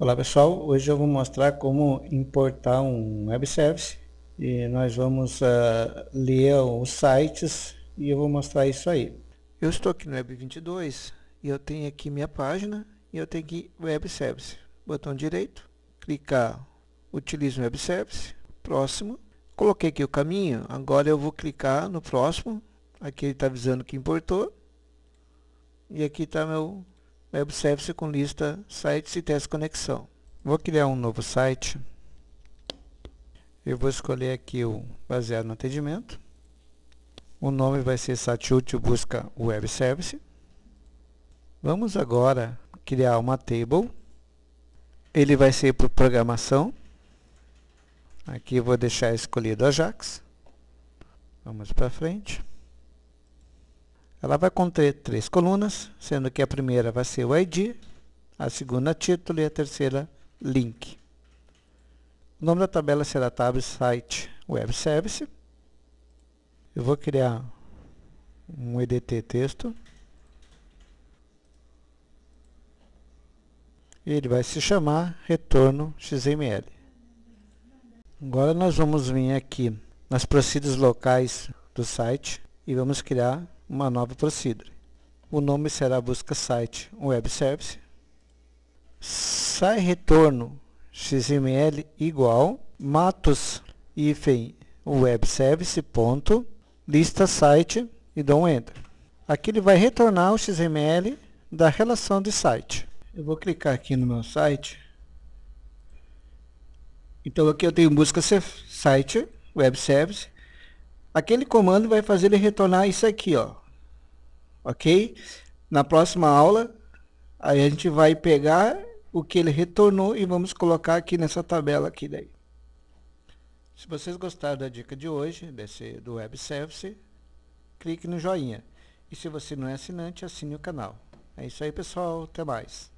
Olá pessoal, hoje eu vou mostrar como importar um web service e nós vamos uh, ler os sites e eu vou mostrar isso aí. Eu estou aqui no Web22 e eu tenho aqui minha página e eu tenho aqui web service. Botão direito, clicar utilize web service, próximo. Coloquei aqui o caminho, agora eu vou clicar no próximo. Aqui ele está avisando que importou. E aqui está meu Web Service com lista sites e teste conexão. Vou criar um novo site. Eu vou escolher aqui o baseado no atendimento. O nome vai ser site útil busca web service. Vamos agora criar uma table. Ele vai ser por programação. Aqui vou deixar escolhido Ajax. Vamos para frente. Ela vai conter três colunas, sendo que a primeira vai ser o ID, a segunda título e a terceira link. O nome da tabela será tab site web service. Eu vou criar um EDT texto. Ele vai se chamar retorno XML. Agora nós vamos vir aqui nas procedidas locais do site e vamos criar uma nova procedure. O nome será busca site web service. Sai retorno xml igual matos hífen web service ponto lista site e dou um enter. Aqui ele vai retornar o xml da relação de site. Eu vou clicar aqui no meu site. Então aqui eu tenho busca site web service Aquele comando vai fazer ele retornar isso aqui, ó. Ok? Na próxima aula, aí a gente vai pegar o que ele retornou e vamos colocar aqui nessa tabela aqui daí. Se vocês gostaram da dica de hoje, desse, do Web Service, clique no joinha. E se você não é assinante, assine o canal. É isso aí, pessoal. Até mais.